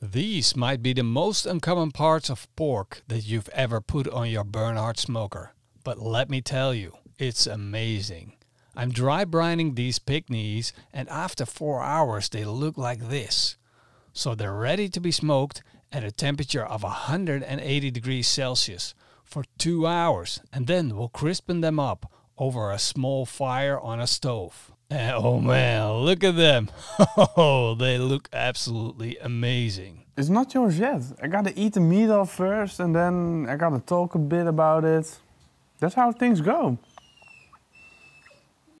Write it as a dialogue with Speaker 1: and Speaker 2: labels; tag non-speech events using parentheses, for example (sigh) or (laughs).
Speaker 1: These might be the most uncommon parts of pork that you've ever put on your Bernhardt smoker. But let me tell you, it's
Speaker 2: amazing.
Speaker 1: I'm dry brining these pig knees and after 4 hours they look like this. So they're ready to be smoked at a temperature of 180 degrees Celsius for 2 hours and then we'll crispen them up over a small fire on a stove.
Speaker 3: (laughs) Oh man, look at them. (laughs) Oh, they look absolutely amazing.
Speaker 4: It's not yours yet. I gotta eat the meat off first and then I gotta talk a bit about it. That's how things go.